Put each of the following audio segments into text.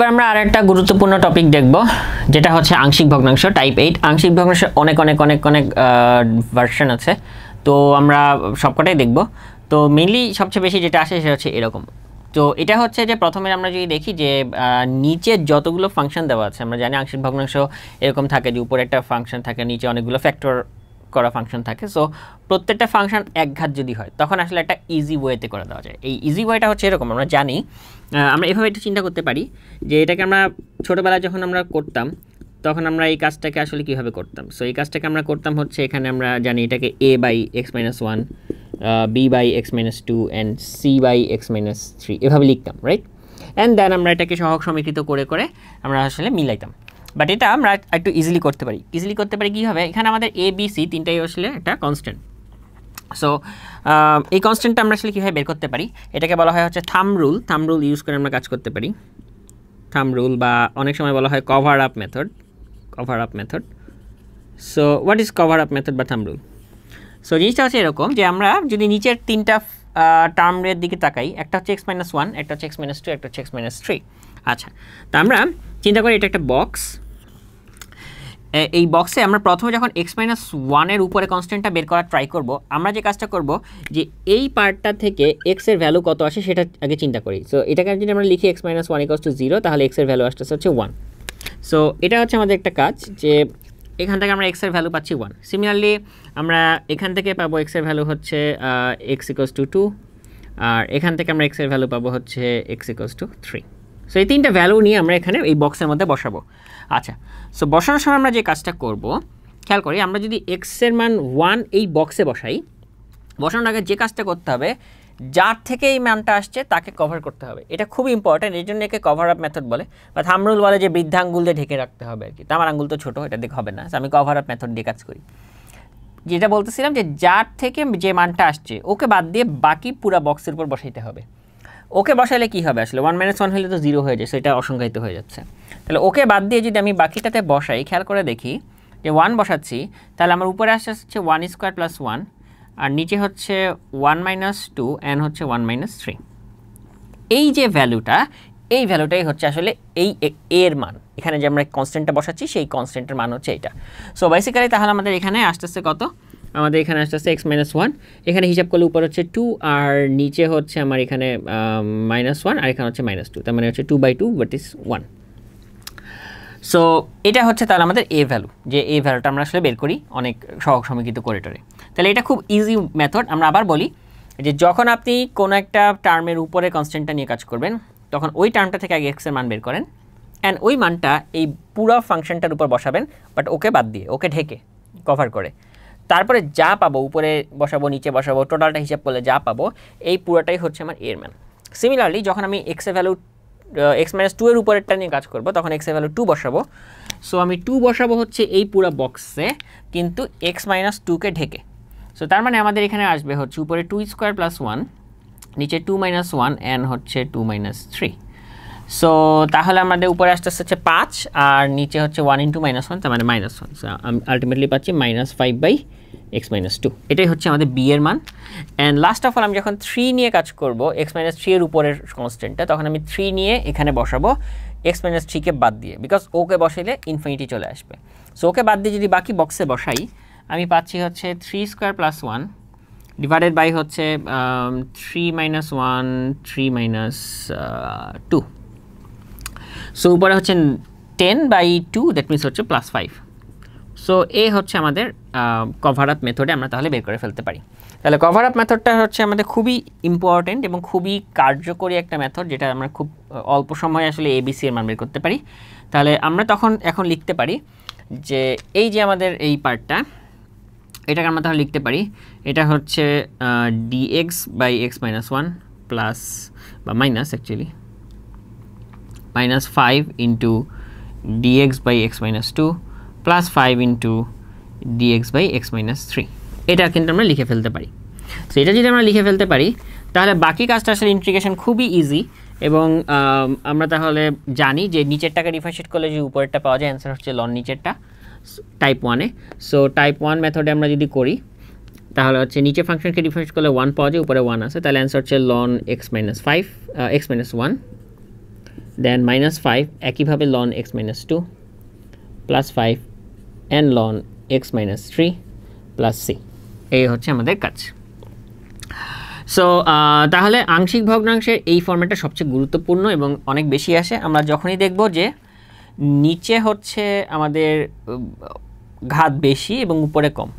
এবার আমরা আর একটা গুরুত্বপূর্ণ টপিক দেখব যেটা হচ্ছে আংশিক ভগ্নাংশ টাইপ এইট আংশিক ভগ্নাংশ অনেক অনেক অনেক অনেক ভার্সন আছে তো আমরা সবকটাই দেখব তো মেনলি সবচেয়ে বেশি যেটা আসে সেটা হচ্ছে এরকম তো এটা হচ্ছে যে প্রথমে আমরা যদি দেখি যে নিচে যতগুলো ফাংশন দেওয়া আছে আমরা জানি আংশিক ভগ্নাংশ এরকম থাকে যে উপরে একটা ফাংশন থাকে নিচে অনেকগুলো ফ্যাক্টর করা ফাংশন থাকে সো প্রত্যেকটা ফাংশন একঘাত যদি হয় তখন আসলে একটা ইজি ওয়েতে করে দেওয়া যায় এই ইজি ওয়েটা হচ্ছে এরকম আমরা জানি আমরা এভাবে একটু চিন্তা করতে পারি যে এটাকে আমরা ছোটোবেলায় যখন আমরা করতাম তখন আমরা এই কাজটাকে আসলে কিভাবে করতাম সো এই কাজটাকে আমরা করতাম হচ্ছে এখানে আমরা জানি এটাকে A by x minus one B by x minus two and C by x minus three এভাবে লিখতাম রাইট অ্যান্ড দেন আমরা এটাকে সহক সমীকৃত করে করে আমরা আসলে মিলাইতাম বাট এটা আমরা একটু ইজিলি করতে পারি ইজিলি করতে পারি কী হবে এখানে আমাদের এ বি সি তিনটাই আসলে একটা কনস্ট্যান্ট সো এই কনস্ট্যান্টটা আমরা আসলে কীভাবে বের করতে পারি এটাকে বলা হয় হচ্ছে থাম রুল থাম রুল ইউজ করে আমরা কাজ করতে পারি থাম রুল বা অনেক সময় বলা হয় cover up method cover up method so what is cover up method বা থাম রুল সো জিনিসটা হচ্ছে এরকম যে আমরা যদি নিচের তিনটা টার্মের দিকে তাকাই একটা হচ্ছে এক্স মাইনাস ওয়ান একটা হচ্ছে এক্স মাইনাস টু একটা হচ্ছে এক্স মাইনাস থ্রি আচ্ছা তা আমরা চিন্তা করি এটা একটা বক্স এই বক্সে আমরা প্রথমে যখন এক্স মাইনাস ওয়ানের উপরে কনস্ট্যান্টটা বের করার ট্রাই করব আমরা যে কাজটা করব যে এই পার্টটা থেকে এক্সের ভ্যালু কত আসে সেটা আগে চিন্তা করি সো এটাকে যদি আমরা লিখি x minus one equals to zero তাহলে এক্সের ভ্যালু আসতেছে হচ্ছে ওয়ান সো এটা হচ্ছে আমাদের একটা কাজ যে এখান থেকে আমরা এক্সের ভ্যালু পাচ্ছি ওয়ান সিমিলারলি আমরা এখান থেকে পাবো এক্সের ভ্যালু হচ্ছে এক্স ইকস টু টু আর এখান থেকে আমরা এক্সের ভ্যালু পাবো হচ্ছে x equals to three so এই তিনটা ভ্যালু নিয়ে আমরা এখানে এই বক্সের মধ্যে বসাবো আচ্ছা সো বসানোর সময় আমরা যে কাজটা করব খেয়াল করি আমরা যদি এক্সের মান ওয়ান এই বক্সে বসাই বসানোর আগে যে কাজটা করতে হবে যার থেকে এই মানটা আসছে তাকে কভার করতে হবে এটা খুব ইম্পর্ট্যান্ট এই জন্য একে কভার আপ মেথড বলে বা থামরুল বলে যে বৃদ্ধাঙ্গুল দিয়ে ঢেকে রাখতে হবে আর কি তামার আঙ্গুল তো ছোটো এটা দেখে হবে না আমি কভার আপ মেথড দিয়ে কাজ করি যেটা বলতেছিলাম যে যার থেকে যে মানটা আসছে ওকে বাদ দিয়ে বাকি পুরা বক্সের উপর বসাইতে হবে ওকে বসালে কি হবে আসলে ওয়ান মাইনাস ওয়ান হলে তো জিরো হয়ে যায় সেটা অসংখ্যায়িত হয়ে যাচ্ছে তাহলে ওকে বাদ দিয়ে যদি আমি বাকিটাতে বসাই খেয়াল করে দেখি যে ওয়ান বসাচ্ছি তাহলে আমার উপরে আসছে হচ্ছে ওয়ান স্কোয়ার প্লাস ওয়ান আর নিচে হচ্ছে ওয়ান মাইনাস টু অ্যান্ড হচ্ছে ওয়ান মাইনাস থ্রি এই যে ভ্যালুটা এই ভ্যালুটাই হচ্ছে আসলে এই এর মান এখানে যে আমরা কনস্ট্যান্টটা বসাচ্ছি সেই কনস্ট্যান্টের মান হচ্ছে এটা সো বেসিক্যালি তাহলে আমাদের এখানে আস্তে আস্তে কত আমাদের এখানে আসতেছে এক্স মাইনাস ওয়ান এখানে হিসাব করলে উপর হচ্ছে টু আর নিচে হচ্ছে আমার এখানে মাইনাস ওয়ান আর এখানে হচ্ছে মাইনাস টু তার মানে হচ্ছে two by two but is one so এটা হচ্ছে তাহলে আমাদের এ ভ্যালু যে এ ভ্যালুটা আমরা আসলে বের করি অনেক সহক সমীকৃত টরে তাহলে এটা খুব ইজি মেথড আমরা আবার বলি যে যখন আপনি কোনো একটা টার্মের উপরে কনস্ট্যান্টটা নিয়ে কাজ করবেন তখন ওই টার্মটা থেকে আগে এক্সের মান বের করেন অ্যান্ড ওই মানটা এই পুরো ফাংশনটার উপর বসাবেন বাট ওকে বাদ দিয়ে ওকে ঢেকে কভার করে তারপরে যা পাবো উপরে বসাবো নিচে বসাবো টোটালটা হিসাব করলে যা পাবো এই পুরোটাই হচ্ছে আমার এর ম্যান সিমিলারলি যখন আমি এক্সের ভ্যালু এক্স মাইনাস টু এর উপরেরটা নিয়ে কাজ করবো তখন এক্সের ভ্যালু টু বসাবো সো আমি টু বসাবো হচ্ছে এই পুরো বক্সে কিন্তু এক্স মাইনাস টুকে ঢেকে সো তার মানে আমাদের এখানে আসবে হচ্ছে উপরে টু স্কোয়ার প্লাস ওয়ান নিচে টু মাইনাস ওয়ান অ্যান্ড হচ্ছে টু মাইনাস থ্রি সো তাহলে আমাদের উপরে আসতে হচ্ছে পাঁচ আর নিচে হচ্ছে ওয়ান ইন্টু মাইনাস ওয়ান তার মানে মাইনাস ওয়ান সো আমি আলটিমেটলি পাচ্ছি minus five by x minus two এটাই হচ্ছে আমাদের বি এর মান অ্যান্ড লাস্ট অফ অল আমি যখন থ্রি নিয়ে কাজ করব এক্স মাইনাস থ্রি এর উপরের কনস্ট্যান্টটা তখন আমি থ্রি নিয়ে এখানে বসাবো এক্স মাইনাস থ্রিকে বাদ দিয়ে বিকজ ওকে বসাইলে ইনফিনিটি চলে আসবে সো ওকে বাদ দিয়ে যদি বাকি বক্সে বসাই আমি পাচ্ছি হচ্ছে three square plus one divided by হচ্ছে three minus one three minus two so উপরে হচ্ছে ten by two that means হচ্ছে প্লাস ফাইভ সো এ হচ্ছে আমাদের কভার আপ মেথডে আমরা তাহলে বের করে ফেলতে পারি তাহলে কভার আপ মেথডটা হচ্ছে আমাদের খুবই ইম্পর্টেন্ট এবং খুবই কার্যকরী একটা মেথড যেটা আমরা খুব অল্প সময়ে আসলে এবিসি এর মান বের করতে পারি তাহলে আমরা তখন এখন লিখতে পারি যে এই যে আমাদের এই পার্টটা এটাকে আমরা তাহলে লিখতে পারি এটা হচ্ছে dx by x minus one plus বা minus actually minus five into dx by x minus two plus five into dx by x minus three এটা কিন্তু আমরা লিখে ফেলতে পারি তো এটা যদি আমরা লিখে ফেলতে পারি তাহলে বাকি কাজটা আসলে ইন্ট্রিগেশন খুবই ইজি এবং আমরা তাহলে জানি যে নিচেরটাকে ডিফারেন্সিয়েট করলে যে উপরেরটা পাওয়া যায় অ্যান্সার হচ্ছে লন নিচেরটা টাইপ ওয়ানে সো টাইপ ওয়ান মেথডে আমরা যদি করি তাহলে হচ্ছে নিচে ফাংশনকে ডিফারেন্সিয়েট করলে ওয়ান পাওয়া যায় উপরে ওয়ান আছে তাহলে অ্যান্সার হচ্ছে ln x minus five x minus one then minus five একইভাবে ln x minus two plus five and ln x minus three plus C এই হচ্ছে আমাদের কাজ সো তাহলে আংশিক ভগ্নাংশের এই ফর্ম্যাটটা সবচেয়ে গুরুত্বপূর্ণ এবং অনেক বেশি আসে আমরা যখনই দেখব যে নিচে হচ্ছে আমাদের ঘাত বেশি এবং উপরে কম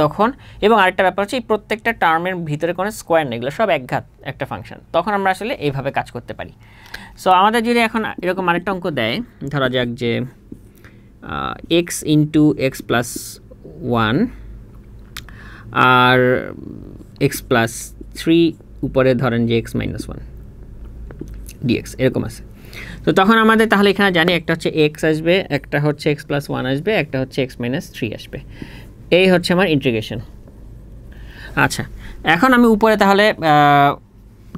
তখন এবং আরেকটা ব্যাপার হচ্ছে এই প্রত্যেকটা টার্মের ভিতরে কোনো স্কোয়ার নেই এগুলো সব একঘাত একটা ফাংশন তখন আমরা আসলে এইভাবে কাজ করতে পারি সো আমাদের যদি এখন এরকম আরেকটা অঙ্ক দেয় ধরা যাক যে x into x plus one আর এক্স প্লাস থ্রি উপরে ধরেন যে এক্স minus ওয়ান dx এরকম আছে তো তখন আমাদের তাহলে এখানে জানি একটা হচ্ছে এক্স আসবে একটা হচ্ছে এক্স প্লাস ওয়ান আসবে একটা হচ্ছে এক্স মাইনাস থ্রি আসবে এই হচ্ছে আমার ইন্টিগ্রেশন আচ্ছা এখন আমি উপরে তাহলে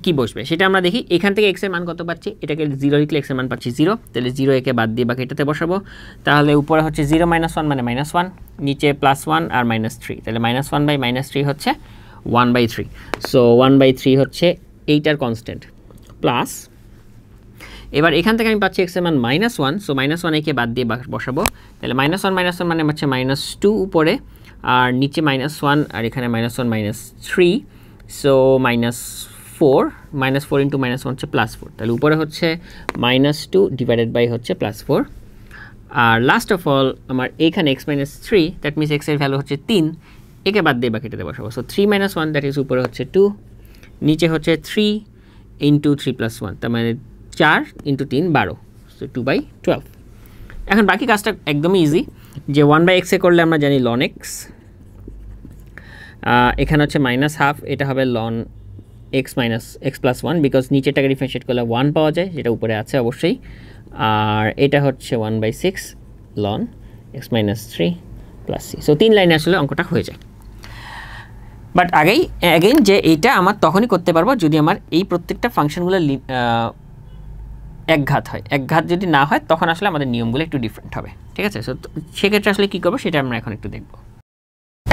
কি বসবে সেটা আমরা দেখি এখান থেকে এক্সের মান কত পাচ্ছি এটাকে জিরো লিখলে এক্সের মান পাচ্ছি জিরো তাহলে জিরো একে বাদ দিয়ে বাকি এটাতে বসাবো তাহলে উপরে হচ্ছে জিরো মাইনাস ওয়ান মানে মাইনাস ওয়ান নিচে প্লাস ওয়ান আর মাইনাস থ্রি তাহলে minus one by minus three হচ্ছে one by three so one by three হচ্ছে এইটার কনস্ট্যান্ট প্লাস এবার এখান থেকে আমি পাচ্ছি এক্সের মান minus one so minus one একে বাদ দিয়ে বসাবো তাহলে মাইনাস ওয়ান মাইনাস ওয়ান মানে হচ্ছে মাইনাস টু উপরে আর নিচে মাইনাস ওয়ান আর এখানে minus one minus three so minus four minus four into minus one হচ্ছে প্লাস ফোর তাহলে উপরে হচ্ছে মাইনাস টু ডিভাইডেড বাই হচ্ছে প্লাস ফোর আর লাস্ট অফ অল আমার এইখানে x minus three that means এক্সের ভ্যালু হচ্ছে তিন একে বাদ দিয়ে বাকিটাতে বসাবো so three minus one that is উপরে হচ্ছে টু নিচে হচ্ছে three into three plus one তার মানে চার ইন্টু তিন বারো সো টু বাই টুয়েলভ এখন বাকি কাজটা একদমই ইজি যে ওয়ান বাই এক্সে করলে আমরা জানি লন এক্স এখানে হচ্ছে মাইনাস হাফ এটা হবে ln x minus x plus one because নিচেরটাকে ডিফারেন্সিয়েট করলে ওয়ান পাওয়া যায় যেটা উপরে আছে অবশ্যই আর এটা হচ্ছে one by six ln x minus three plus C so তিন লাইনে আসলে অঙ্কটা হয়ে যায় বাট আগেই অ্যাগেন যে এইটা আমার তখনই করতে পারবো যদি আমার এই প্রত্যেকটা ফাংশনগুলো একঘাত হয় একঘাত যদি না হয় তখন আসলে আমাদের নিয়মগুলো একটু ডিফারেন্ট হবে ঠিক আছে সো সেক্ষেত্রে আসলে কী করবো সেটা আমরা এখন একটু দেখবো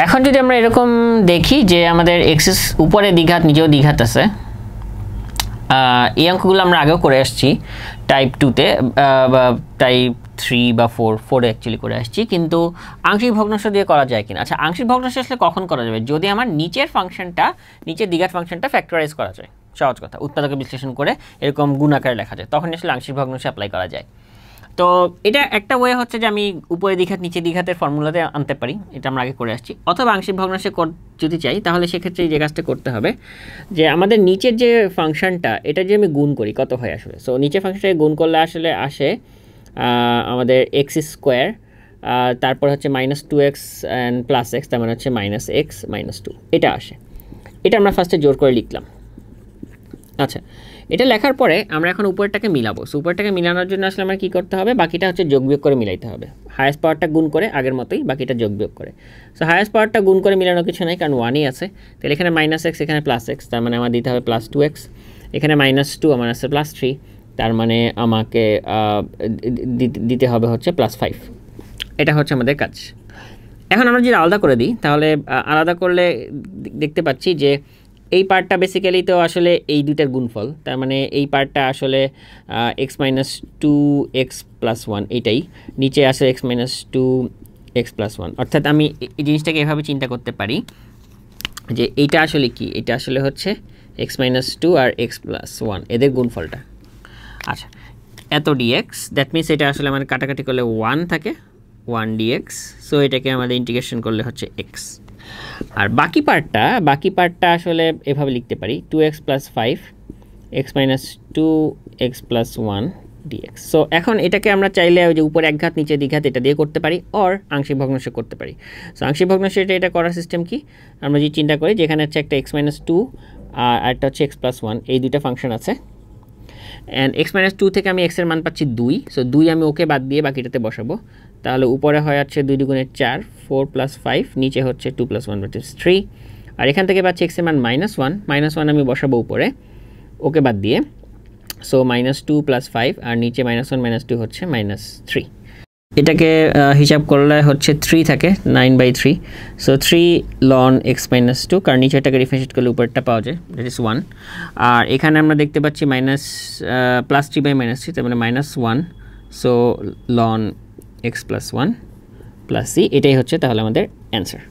এখন যদি আমরা এরকম দেখি যে আমাদের এক্সিস উপরে দ্বিঘাত নিজেও দ্বিঘাত আছে এই অঙ্কগুলো আমরা আগেও করে আসছি টাইপ টুতে বা টাইপ থ্রি বা ফোর ফোরে অ্যাকচুয়ালি করে আসছি কিন্তু আংশিক ভগ্নাংশ দিয়ে করা যায় কিনা আচ্ছা আংশিক ভগ্নাংশ আসলে কখন করা যাবে যদি আমার নিচের ফাংশনটা নিচের দ্বিঘাত ফাংশনটা ফ্যাক্টরাইজ করা যায় সহজ কথা উৎপাদকে বিশ্লেষণ করে এরকম গুণাকারে লেখা যায় তখন আসলে আংশিক ভগ্নাংশ অ্যাপ্লাই করা যায় তো এটা একটা ওয়ে হচ্ছে যে আমি উপরে দীঘাত নিচে দীঘাতে ফর্মুলাতে আনতে পারি এটা আমরা আগে করে আসছি অথবা আংশিক ভগ্নাংশে যদি চাই তাহলে সেক্ষেত্রে যে কাজটা করতে হবে যে আমাদের নিচের যে ফাংশনটা এটা যে আমি গুণ করি কত হয় আসলে সো নিচের ফাংশনটাকে গুণ করলে আসলে আসে আমাদের এক্স স্কোয়ার তারপর হচ্ছে minus two x and plus x তার মানে হচ্ছে মাইনাস এক্স মাইনাস টু এটা আসে এটা আমরা ফার্স্টে জোর করে লিখলাম আচ্ছা এটা লেখার পরে আমরা এখন উপরেরটাকে মিলাবো সো উপরেরটাকে মিলানোর জন্য আসলে আমরা কী করতে হবে বাকিটা হচ্ছে যোগ বিয়োগ করে মিলাইতে হবে হায়েস্ট পাওয়ারটা গুণ করে আগের মতোই বাকিটা যোগ বিয়োগ করে সো হায়েস্ট পাওয়ারটা গুণ করে মিলানো কিছু নাই কারণ ওয়ানই আছে তাহলে এখানে মাইনাস এক্স এখানে প্লাস এক্স তার মানে আমার দিতে হবে প্লাস টু এক্স এখানে মাইনাস টু আমার আছে প্লাস থ্রি তার মানে আমাকে দিতে হবে হচ্ছে প্লাস ফাইভ এটা হচ্ছে আমাদের কাজ এখন আমরা যদি আলাদা করে দিই তাহলে আলাদা করলে দেখতে পাচ্ছি যে এই পার্টটা বেসিক্যালি তো আসলে এই দুইটার গুণফল তার মানে এই পার্টটা আসলে x minus two x plus one এইটাই নিচে আসে x minus two x plus one অর্থাৎ আমি এই জিনিসটাকে এভাবে চিন্তা করতে পারি যে এইটা আসলে কি এটা আসলে হচ্ছে এক্স মাইনাস টু আর এক্স প্লাস ওয়ান এদের গুণফলটা আচ্ছা এত ডিএক্স দ্যাট মিনস এটা আসলে আমার কাটাকাটি করলে ওয়ান থাকে ওয়ান ডিএক্স সো এটাকে আমাদের ইন্টিগ্রেশন করলে হচ্ছে এক্স আর বাকি পার্টটা বাকি পার্টটা আসলে এভাবে লিখতে পারি two x plus five x minus two x plus one so এখন এটাকে আমরা চাইলে ওই যে উপরে একঘাত নিচে দ্বিঘাত এটা দিয়ে করতে পারি অর আংশিক ভগ্নাংশ করতে পারি সো আংশিক ভগ্নাংশ এটা এটা করার সিস্টেম কি আমরা যদি চিন্তা করি যেখানে হচ্ছে একটা এক্স মাইনাস টু আর একটা হচ্ছে এক্স প্লাস ওয়ান এই দুইটা ফাংশন আছে অ্যান্ড এক্স মাইনাস টু থেকে আমি এক্সের মান পাচ্ছি দুই সো দুই আমি ওকে বাদ দিয়ে বাকিটাতে বসাবো তাহলে উপরে হয় আছে দুই দুগুণে চার ফোর প্লাস ফাইভ নিচে হচ্ছে টু প্লাস ওয়ান ভার্টিস থ্রি আর এখান থেকে পাচ্ছি এক্সের মান মাইনাস ওয়ান মাইনাস ওয়ান আমি বসাবো উপরে ওকে বাদ দিয়ে so minus two plus five আর নিচে মাইনাস ওয়ান মাইনাস টু হচ্ছে মাইনাস থ্রি এটাকে হিসাব করলে হচ্ছে থ্রি থাকে nine by three so three ln x minus two কারণ নিচেরটাকে ডিফারেন্সিয়েট করলে উপরটা পাওয়া যায় দ্যাট ইস ওয়ান আর এখানে আমরা দেখতে পাচ্ছি minus plus three by minus three তার মানে minus one so ln x plus one plus C এটাই হচ্ছে তাহলে আমাদের অ্যান্সার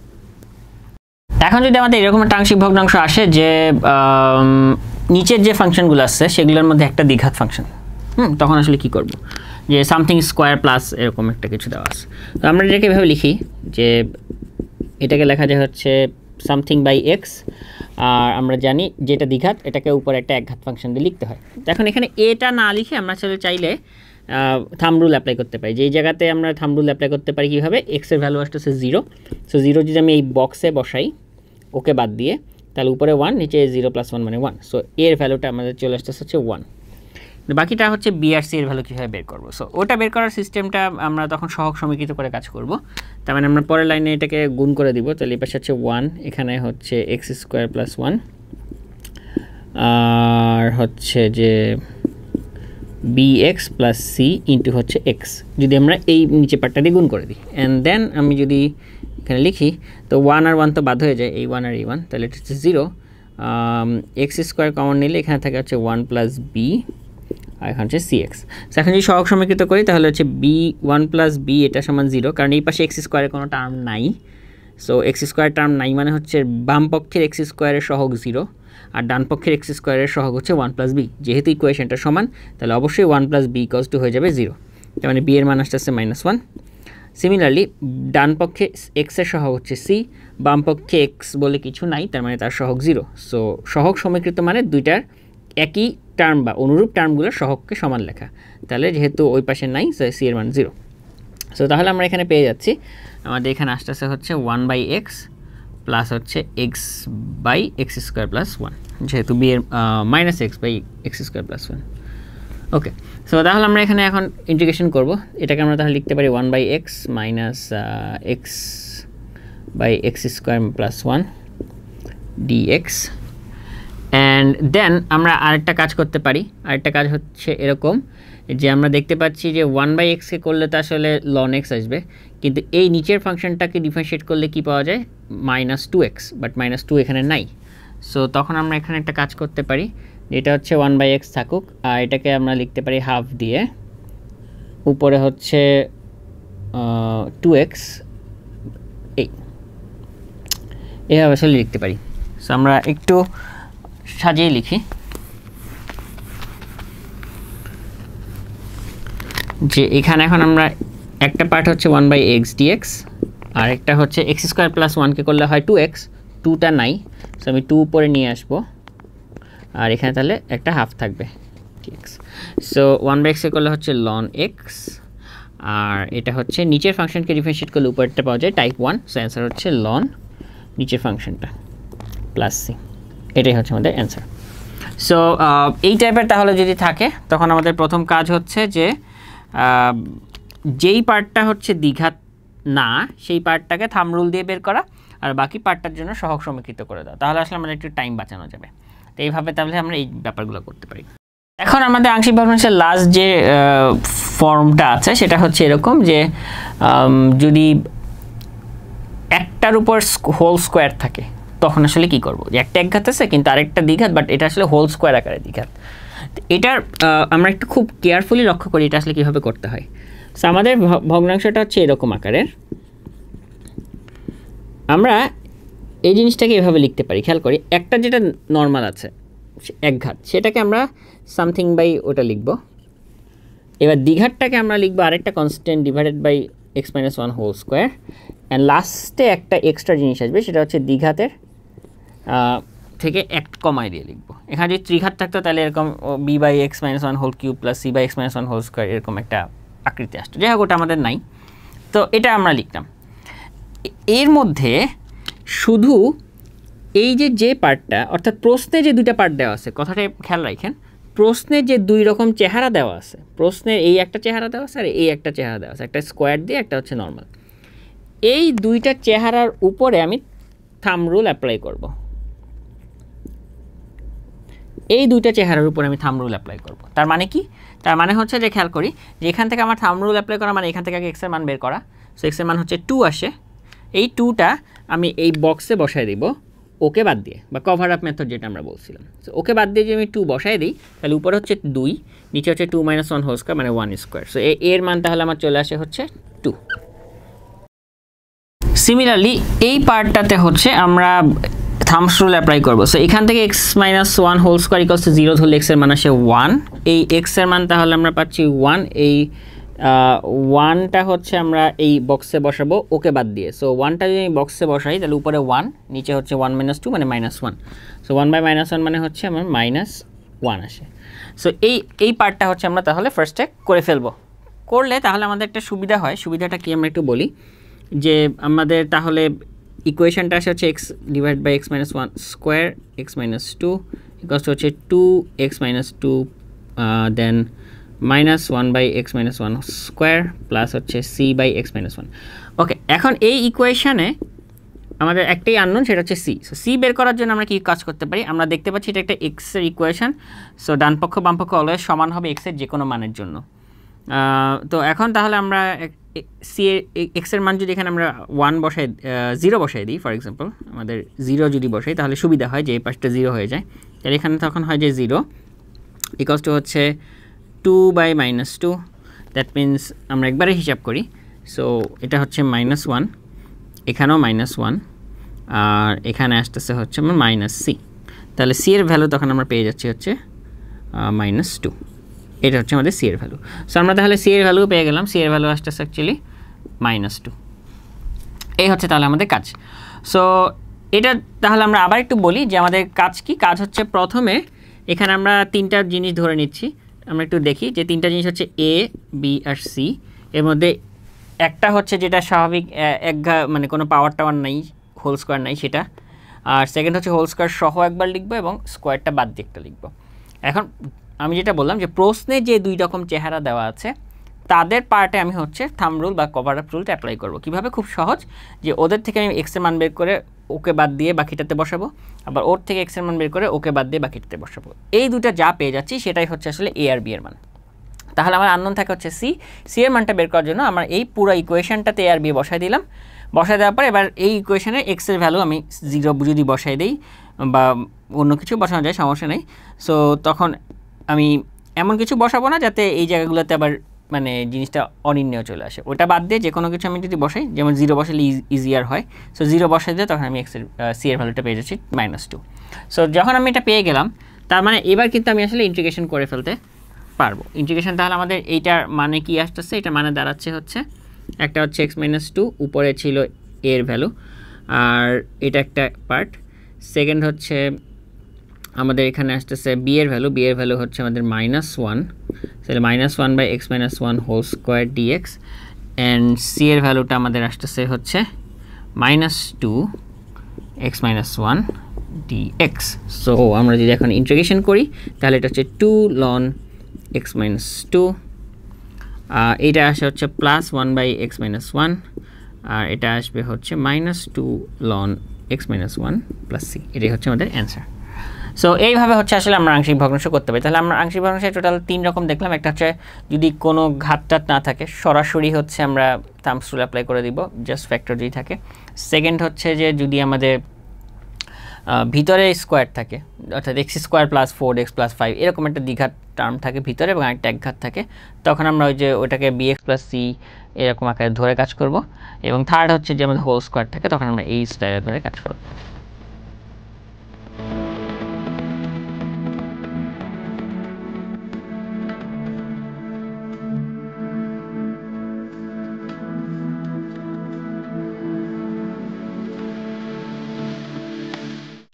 এখন যদি আমাদের এরকম একটা আংশিক ভগ্নাংশ আসে যে নিচের যে ফাংশনগুলো আসছে সেগুলোর মধ্যে একটা দ্বিঘাত ফাংশন হুম তখন আসলে কি করব। যে সামথিং স্কোয়ার প্লাস এরকম একটা কিছু দেওয়া আছে তো আমরা এটাকে এভাবে লিখি যে এটাকে লেখা যায় হচ্ছে সামথিং বাই এক্স আর আমরা জানি যেটা দ্বিঘাত এটাকে উপরে একটা একঘাত ফাংশন দিয়ে লিখতে হয় এখন এখানে এটা না লিখে আমরা চাইলে থাম রুল অ্যাপ্লাই করতে পারি যেই জায়গাতে আমরা থাম রুল অ্যাপ্লাই করতে পারি কীভাবে এক্সের ভ্যালু আসতেছে জিরো সো জিরো যদি আমি এই বক্সে বসাই ওকে বাদ দিয়ে তাহলে উপরে ওয়ান নিচে জিরো প্লাস ওয়ান মানে ওয়ান সো এর ভ্যালুটা আমাদের চলে আসতেছে হচ্ছে ওয়ান বাকিটা হচ্ছে বিআরসি এর ভ্যালু কীভাবে বের করবো সো ওটা বের করার সিস্টেমটা আমরা তখন সহক সমীকৃত করে কাজ করব তার মানে আমরা পরের লাইনে এটাকে গুণ করে দিব তাহলে এই পাশে হচ্ছে ওয়ান এখানে হচ্ছে এক্স স্কোয়ার প্লাস ওয়ান আর হচ্ছে যে B x plus C into হচ্ছে এক্স যদি আমরা এই নিচে পার্টটা দিয়ে গুণ করে দিই অ্যান্ড দেন আমি যদি এখানে লিখি তো ওয়ান আর ওয়ান তো বাদ হয়ে যায় এই ওয়ান আর এই ওয়ান তাহলে এটা হচ্ছে জিরো এক্স স্কোয়ার কমন নিলে এখানে থাকে হচ্ছে ওয়ান প্লাস বি আর এখন হচ্ছে সি এক্স তো এখন যদি সহক সমীকৃত করি তাহলে হচ্ছে বি ওয়ান প্লাস বি এটা সমান জিরো কারণ এই পাশে এক্স স্কোয়ারের কোনো টার্ম নাই সো এক্স স্কোয়ার টার্ম নাই মানে হচ্ছে বাম পক্ষের এক্স স্কোয়ারের সহক জিরো আর ডান পক্ষের এক্স স্কোয়ারের সহগ হচ্ছে ওয়ান প্লাস বি যেহেতু ইকুয়েশনটা সমান তাহলে অবশ্যই one plus B equals to হয়ে যাবে জিরো তার মানে বি এর মান আসতেছে মাইনাস ওয়ান সিমিলারলি ডান পক্ষে এক্সের সহগ হচ্ছে সি বাম পক্ষে এক্স বলে কিছু নাই তার মানে তার সহগ জিরো সো সহগ সমীকৃত মানে দুইটার একই টার্ম বা অনুরূপ টার্মগুলো সহগকে সমান লেখা তাহলে যেহেতু ওই পাশে নাই সি এর মান জিরো সো তাহলে আমরা এখানে পেয়ে যাচ্ছি আমাদের এখানে আসতে আসতে হচ্ছে ওয়ান বাই এক্স প্লাস হচ্ছে x by x square plus one যেহেতু B minus x by x square plus one okay so তাহলে আমরা এখানে এখন ইন্টিগ্রেশন করব এটাকে আমরা তাহলে লিখতে পারি one by x minus x by x square plus one dx and then আমরা আরেকটা কাজ করতে পারি আরেকটা কাজ হচ্ছে এরকম যে আমরা দেখতে পাচ্ছি যে ওয়ান বাই এক্সকে করলে তো আসলে লন এক্স আসবে কিন্তু এই নিচের ফাংশনটাকে ডিফারেন্সিয়েট করলে কি পাওয়া যায় minus two x but minus two এখানে নাই সো তখন আমরা এখানে একটা কাজ করতে পারি এটা হচ্ছে ওয়ান বাই এক্স থাকুক আর এটাকে আমরা লিখতে পারি হাফ দিয়ে উপরে হচ্ছে টু এক্স এই এভাবে আসলে লিখতে পারি সো আমরা একটু সাজিয়ে লিখি যে এখানে এখন আমরা একটা পার্ট হচ্ছে ওয়ান বাই এক্স ডিএক্স আর একটা হচ্ছে এক্স স্কোয়ার প্লাস ওয়ানকে করলে হয় টু এক্স টুটা নাই সো আমি টু উপরে নিয়ে আসবো আর এখানে তাহলে একটা হাফ থাকবে এক্স সো ওয়ান বাই এক্সে করলে হচ্ছে লন এক্স আর এটা হচ্ছে নিচের ফাংশনকে ডিফারেন্সিয়েট করলে উপরেরটা পাওয়া যায় টাইপ ওয়ান সো অ্যান্সার হচ্ছে লন নিচের ফাংশনটা প্লাস সি এটাই হচ্ছে আমাদের অ্যান্সার সো এই টাইপের তাহলে যদি থাকে তখন আমাদের প্রথম কাজ হচ্ছে যে যেই পার্টটা হচ্ছে দ্বিঘাত না সেই পার্টটাকে থামরুল দিয়ে বের করা আর বাকি পার্টটার জন্য সহক সমীকৃত করে দাও তাহলে আসলে আমাদের একটু টাইম বাঁচানো যাবে তো এইভাবে তাহলে আমরা এই ব্যাপারগুলো করতে পারি এখন আমাদের আংশিক ভগ্নাংশের লাস্ট যে ফর্মটা আছে সেটা হচ্ছে এরকম যে যদি একটার উপর হোল স্কোয়ার থাকে তখন আসলে কি করব যে একটা একঘাত আছে কিন্তু আরেকটা দীঘাত বাট এটা আসলে হোল স্কোয়ার আকারে দীঘাত এটার আমরা একটু খুব কেয়ারফুলি লক্ষ্য করি এটা আসলে কীভাবে করতে হয় সো আমাদের ভগ্নাংশটা হচ্ছে এরকম আকারের আমরা এই জিনিসটাকে এভাবে লিখতে পারি খেয়াল করি একটা যেটা নর্মাল আছে এক ঘাট সেটাকে আমরা সামথিং বাই ওটা লিখব এবার দ্বিঘাটটাকে আমরা লিখবো আরেকটা constant divided by x minus one whole square and লাস্টে একটা এক্সট্রা জিনিস আসবে সেটা হচ্ছে দ্বিঘাতের থেকে একট কমাই দিয়ে লিখব এখানে যদি ত্রিঘাত থাকতো তাহলে এরকম B by x minus one whole cube plus C by x minus one whole square এরকম একটা আকৃতি আসতো যাই হোক ওটা আমাদের নাই তো এটা আমরা লিখতাম এর মধ্যে শুধু এই যে যে পার্টটা অর্থাৎ প্রশ্নে যে দুইটা পার্ট দেওয়া আছে কথাটা খেয়াল রাখেন প্রশ্নে যে দুই রকম চেহারা দেওয়া আছে প্রশ্নের এই একটা চেহারা দেওয়া আছে আর এই একটা চেহারা দেওয়া আছে একটা স্কোয়ার দিয়ে একটা হচ্ছে নর্মাল এই দুইটা চেহারার উপরে আমি থাম রুল অ্যাপ্লাই করবো এই দুইটা চেহারার উপর আমি থাম রুল অ্যাপ্লাই করব তার মানে কি তার মানে হচ্ছে যে খেয়াল করি যে এখান থেকে আমার থাম রুল অ্যাপ্লাই করা মানে এখান থেকে আগে এক্সের মান বের করা সো এক্সের মান হচ্ছে টু আসে এই টুটা আমি এই বক্সে বসায় দিব ওকে বাদ দিয়ে বা কভার আপ মেথড যেটা আমরা বলছিলাম সো ওকে বাদ দিয়ে যদি আমি টু বসায় দিই তাহলে উপরে হচ্ছে দুই নিচে হচ্ছে two minus one whole square মানে ওয়ান স্কোয়ার সো এর মান তাহলে আমার চলে আসে হচ্ছে টু সিমিলারলি এই পার্টটাতে হচ্ছে আমরা থামস রুল অ্যাপ্লাই করবো সো এখান থেকে x minus one whole square equals to zero ধরলে এক্সের মান আসে ওয়ান এই এক্সের মান তাহলে আমরা পাচ্ছি ওয়ান এই ওয়ানটা হচ্ছে আমরা এই বক্সে বসাবো ওকে বাদ দিয়ে সো ওয়ানটা যদি আমি বক্সে বসাই তাহলে উপরে ওয়ান নিচে হচ্ছে ওয়ান মাইনাস টু মানে minus one so one by minus one মানে হচ্ছে আমার মাইনাস ওয়ান আসে সো এই এই পার্টটা হচ্ছে আমরা তাহলে ফার্স্টে করে ফেলবো করলে তাহলে আমাদের একটা সুবিধা হয় সুবিধাটা কি আমরা একটু বলি যে আমাদের তাহলে ইকুয়েশনটা আসে হচ্ছে x divide by x minus one square x minus two equals হচ্ছে two x minus two then minus one by x minus one square plus হচ্ছে C by x minus one okay এখন এই ইকুয়েশানে আমাদের একটাই আননোন সেটা হচ্ছে C so C বের করার জন্য আমরা কী কাজ করতে পারি আমরা দেখতে পাচ্ছি এটা একটা এক্সের ইকুয়েশান সো ডানপক্ষ বামপক্ষ অলওয়েজ সমান হবে এক্সের যে কোনো মানের জন্য তো এখন তাহলে আমরা সি e, এক্সের মান যদি এখানে আমরা ওয়ান বসাই জিরো বসাই দিই ফর এক্সাম্পল আমাদের জিরো যদি বসাই তাহলে সুবিধা হয় যে এই পাশটা জিরো হয়ে যায় তাহলে এখানে তখন হয় যে জিরো ইকস টু হচ্ছে two by minus two that means আমরা একবারে হিসাব করি সো এটা হচ্ছে মাইনাস ওয়ান এখানেও মাইনাস ওয়ান আর এখানে আসতেছে হচ্ছে আমার মাইনাস সি তাহলে সি এর ভ্যালু তখন আমরা পেয়ে যাচ্ছি হচ্ছে মাইনাস টু এটা হচ্ছে আমাদের সি এর ভ্যালু সো আমরা তাহলে সি এর ভ্যালু পেয়ে গেলাম সি এর ভ্যালু আসতেছে অ্যাকচুয়ালি মাইনাস টু এই হচ্ছে তাহলে আমাদের কাজ সো এটা তাহলে আমরা আবার একটু বলি যে আমাদের কাজ কি কাজ হচ্ছে প্রথমে এখানে আমরা তিনটা জিনিস ধরে নিচ্ছি আমরা একটু দেখি যে তিনটা জিনিস হচ্ছে এ বি আর সি এর মধ্যে একটা হচ্ছে যেটা স্বাভাবিক এক মানে কোনো পাওয়ার টাওয়ার নাই হোল স্কোয়ার নাই সেটা আর সেকেন্ড হচ্ছে হোল স্কোয়ার সহ একবার লিখবো এবং স্কোয়ারটা বাদ দিয়ে একটা লিখবো এখন আমি যেটা বললাম যে প্রশ্নে যে দুই রকম চেহারা দেওয়া আছে তাদের পার্টে আমি হচ্ছে থাম রুল বা কভার আপ রুলটা অ্যাপ্লাই করবো কীভাবে খুব সহজ যে ওদের থেকে আমি এক্সের মান বের করে ওকে বাদ দিয়ে বাকিটাতে বসাবো আবার ওর থেকে এক্সের মান বের করে ওকে বাদ দিয়ে বাকিটাতে বসাবো এই দুটা যা পেয়ে যাচ্ছি সেটাই হচ্ছে আসলে এ আর বি এর মান তাহলে আমার আননোন থাকে হচ্ছে সি সি এর মানটা বের করার জন্য আমার এই পুরো ইকুয়েশানটাতে এ আর বি বসাই দিলাম বসাই দেওয়ার পর এবার এই ইকুয়েশানে এক্সের ভ্যালু আমি জিরো যদি বসাই দিই বা অন্য কিছু বসানো যায় সমস্যা নেই সো তখন আমি এমন কিছু বসাবো না যাতে এই জায়গাগুলোতে আবার মানে জিনিসটা অনির্ণয় চলে আসে ওটা বাদ দিয়ে যে কোনো কিছু আমি যদি বসাই যেমন জিরো বসালে ইজিয়ার হয় সো জিরো বসাই দিয়ে তখন আমি এক্সের সি এর ভ্যালুটা পেয়ে যাচ্ছি মাইনাস টু সো যখন আমি এটা পেয়ে গেলাম তার মানে এবার কিন্তু আমি আসলে ইন্টিগ্রেশন করে ফেলতে পারবো ইন্টিগ্রেশন তাহলে আমাদের এইটার মানে কি আসতেছে এটা মানে দাঁড়াচ্ছে হচ্ছে একটা হচ্ছে এক্স মাইনাস টু উপরে ছিল এর ভ্যালু আর এটা একটা পার্ট সেকেন্ড হচ্ছে আমাদের এখানে আসতেছে বি এর ভ্যালু বি এর ভ্যালু হচ্ছে আমাদের মাইনাস ওয়ান তাহলে minus one by x minus one whole square dx and C এর ভ্যালুটা আমাদের আসতেছে হচ্ছে minus two x minus one dx so আমরা যদি এখন ইন্টিগ্রেশন করি তাহলে এটা হচ্ছে two ln x minus two এটা আসে হচ্ছে plus one by x minus one আর এটা আসবে হচ্ছে minus two ln x minus one plus C এটাই হচ্ছে আমাদের অ্যান্সার সো এইভাবে হচ্ছে আসলে আমরা আংশিক ভগ্নাংশ করতে পারি তাহলে আমরা আংশিক ভগ্নাংশে টোটাল তিন রকম দেখলাম একটা হচ্ছে যদি কোনো ঘাতটাত না থাকে সরাসরি হচ্ছে আমরা থামস রুল অ্যাপ্লাই করে দিব জাস্ট ফ্যাক্টর যদি থাকে সেকেন্ড হচ্ছে যে যদি আমাদের ভিতরে স্কোয়ার থাকে অর্থাৎ X square plus four X plus five এরকম একটা দীঘা টার্ম থাকে ভিতরে এবং একটা একঘাত থাকে তখন আমরা ওই যে ওটাকে এক্স প্লাস সি এরকম আকারে ধরে কাজ করব এবং থার্ড হচ্ছে যে আমাদের হোল স্কোয়ার থাকে তখন আমরা এই স্টাইলে ধরে কাজ করব